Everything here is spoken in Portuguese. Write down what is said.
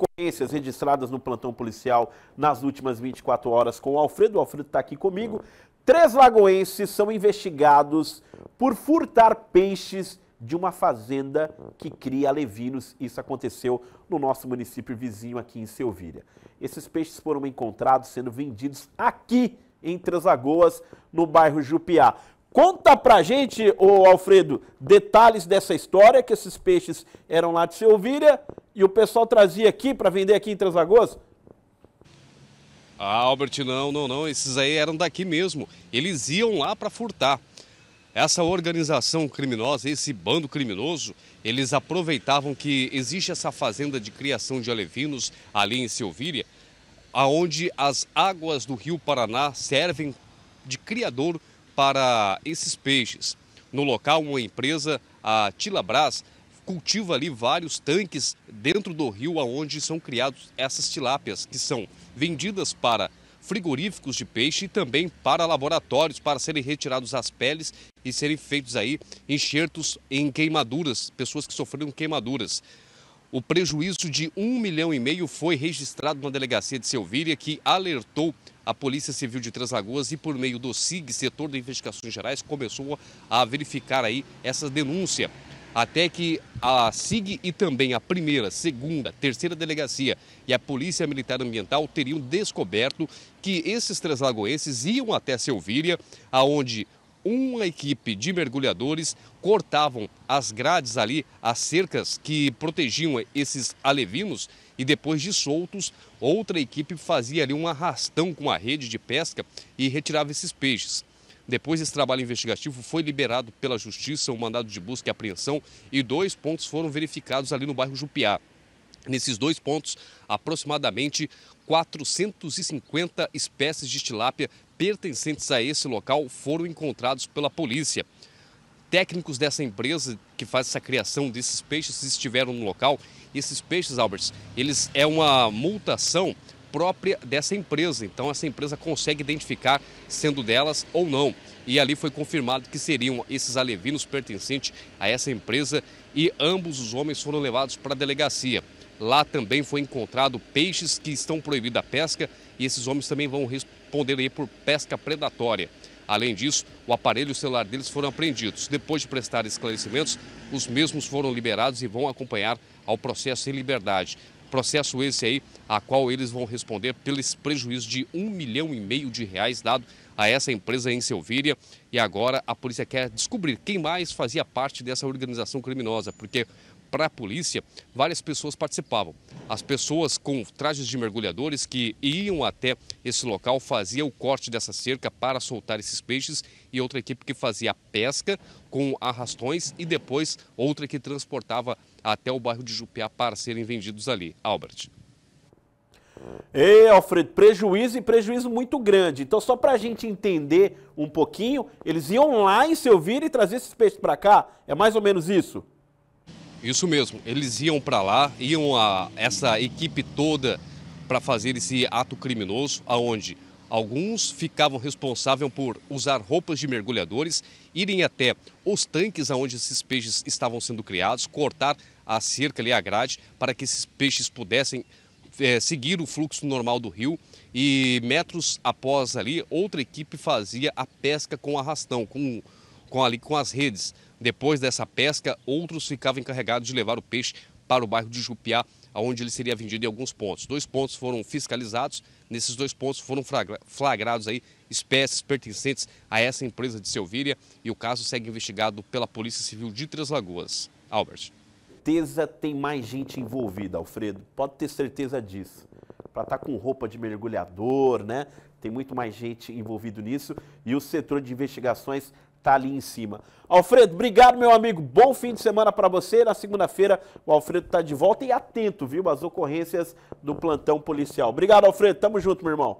ocorrências registradas no plantão policial nas últimas 24 horas com o Alfredo. O Alfredo está aqui comigo. Três lagoenses são investigados por furtar peixes de uma fazenda que cria alevinos. Isso aconteceu no nosso município vizinho aqui em Selvíria. Esses peixes foram encontrados sendo vendidos aqui em Três Lagoas, no bairro Jupiá. Conta pra gente, ô Alfredo, detalhes dessa história, que esses peixes eram lá de Selvíria, e o pessoal trazia aqui para vender aqui em Translagoas? Ah, Albert, não, não, não. Esses aí eram daqui mesmo. Eles iam lá para furtar. Essa organização criminosa, esse bando criminoso, eles aproveitavam que existe essa fazenda de criação de alevinos ali em Silvíria, aonde as águas do rio Paraná servem de criador para esses peixes. No local, uma empresa, a Tilabras, cultiva ali vários tanques dentro do rio aonde são criados essas tilápias, que são vendidas para frigoríficos de peixe e também para laboratórios para serem retirados as peles e serem feitos aí enxertos em queimaduras, pessoas que sofreram queimaduras. O prejuízo de um milhão e meio foi registrado na delegacia de Selvíria, que alertou a Polícia Civil de Três Lagoas e por meio do SIG, Setor de Investigações Gerais, começou a verificar aí essa denúncia até que a SIG e também a primeira, segunda, terceira delegacia e a Polícia Militar Ambiental teriam descoberto que esses três lagoenses iam até Selvíria, aonde uma equipe de mergulhadores cortavam as grades ali, as cercas que protegiam esses alevinos e depois de soltos, outra equipe fazia ali um arrastão com a rede de pesca e retirava esses peixes. Depois desse trabalho investigativo, foi liberado pela Justiça um mandado de busca e apreensão e dois pontos foram verificados ali no bairro Jupiá. Nesses dois pontos, aproximadamente 450 espécies de tilápia pertencentes a esse local foram encontrados pela polícia. Técnicos dessa empresa que faz essa criação desses peixes estiveram no local. Esses peixes, Albers, eles é uma multação própria dessa empresa. Então, essa empresa consegue identificar sendo delas ou não. E ali foi confirmado que seriam esses alevinos pertencentes a essa empresa e ambos os homens foram levados para a delegacia. Lá também foi encontrado peixes que estão proibidos a pesca e esses homens também vão responder aí por pesca predatória. Além disso, o aparelho celular deles foram apreendidos. Depois de prestar esclarecimentos, os mesmos foram liberados e vão acompanhar ao processo em liberdade. Processo esse aí, a qual eles vão responder pelos prejuízos de um milhão e meio de reais dado a essa empresa em Selvíria. E agora a polícia quer descobrir quem mais fazia parte dessa organização criminosa, porque para a polícia, várias pessoas participavam. As pessoas com trajes de mergulhadores que iam até esse local faziam o corte dessa cerca para soltar esses peixes e outra equipe que fazia pesca com arrastões e depois outra que transportava até o bairro de Jupiá para serem vendidos ali. Albert. Ei, Alfredo, prejuízo e prejuízo muito grande. Então, só para a gente entender um pouquinho, eles iam lá em Selvira e trazer esses peixes para cá? É mais ou menos isso? Isso mesmo, eles iam para lá, iam a essa equipe toda para fazer esse ato criminoso, aonde Alguns ficavam responsáveis por usar roupas de mergulhadores, irem até os tanques onde esses peixes estavam sendo criados, cortar a cerca ali, a grade, para que esses peixes pudessem é, seguir o fluxo normal do rio. E metros após ali, outra equipe fazia a pesca com arrastão, com, com, ali, com as redes. Depois dessa pesca, outros ficavam encarregados de levar o peixe para o bairro de Jupiá onde ele seria vendido em alguns pontos. Dois pontos foram fiscalizados, nesses dois pontos foram flagrados aí espécies pertencentes a essa empresa de Selvíria e o caso segue investigado pela Polícia Civil de Três Lagoas. Albert. Certeza tem mais gente envolvida, Alfredo. Pode ter certeza disso. Para estar tá com roupa de mergulhador, né? Tem muito mais gente envolvido nisso e o setor de investigações tá ali em cima. Alfredo, obrigado, meu amigo. Bom fim de semana para você. Na segunda-feira, o Alfredo está de volta e atento, viu, às ocorrências do plantão policial. Obrigado, Alfredo. Tamo junto, meu irmão.